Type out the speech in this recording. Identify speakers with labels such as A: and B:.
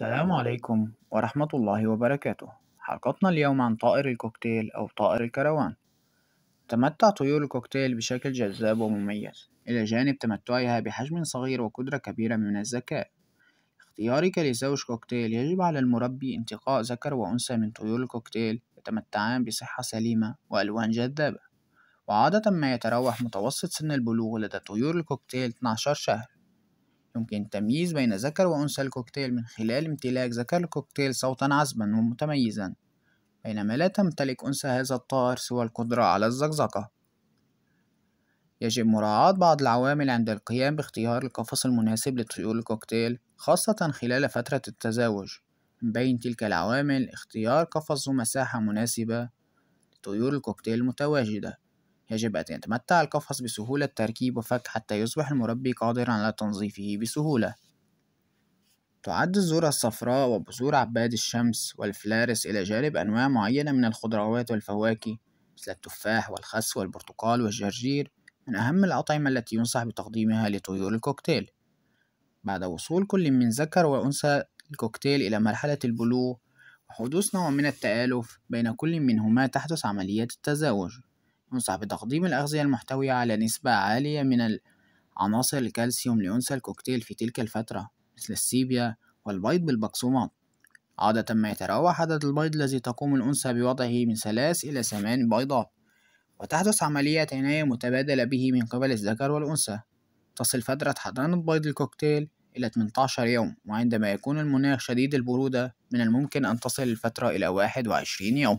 A: السلام عليكم ورحمة الله وبركاته حلقتنا اليوم عن طائر الكوكتيل أو طائر الكروان تمتع طيور الكوكتيل بشكل جذاب ومميز إلى جانب تمتعها بحجم صغير وقدرة كبيرة من الذكاء اختيارك لزوج كوكتيل يجب على المربي انتقاء ذكر وأنثى من طيور الكوكتيل يتمتعان بصحة سليمة وألوان جذابة وعادة ما يتراوح متوسط سن البلوغ لدى طيور الكوكتيل 12 شهر يمكن التمييز بين ذكر وأنثى الكوكتيل من خلال امتلاك ذكر الكوكتيل صوتا عذبا ومتميزا بينما لا تمتلك أنثى هذا الطائر سوى القدرة على الزقزقة يجب مراعاة بعض العوامل عند القيام باختيار القفص المناسب لطيور الكوكتيل خاصة خلال فترة التزاوج من بين تلك العوامل اختيار قفص ذو مساحة مناسبة لطيور الكوكتيل المتواجدة يجب أن يتمتع القفص بسهولة تركيب وفك حتى يصبح المربي قادرا على تنظيفه بسهولة تعد الذرة الصفراء وبذور عباد الشمس والفلارس إلى جانب أنواع معينة من الخضروات والفواكه مثل التفاح والخس والبرتقال والجرجير من أهم الأطعمة التي ينصح بتقديمها لطيور الكوكتيل بعد وصول كل من ذكر وأنثى الكوكتيل إلى مرحلة البلوغ وحدوث نوع من التآلف بين كل منهما تحدث عمليات التزاوج من بتقديم الأغذية المحتوية على نسبة عالية من عناصر الكالسيوم لأنثى الكوكتيل في تلك الفترة مثل السيبيا والبيض بالبقسومات عادة ما يتراوح عدد البيض الذي تقوم الأنثى بوضعه من ثلاث إلى ثمان بيضات وتحدث عملية عناية متبادلة به من قبل الذكر والأنثى تصل فترة حضانة بيض الكوكتيل إلى 18 يوم وعندما يكون المناخ شديد البرودة من الممكن أن تصل الفترة إلى 21 يوم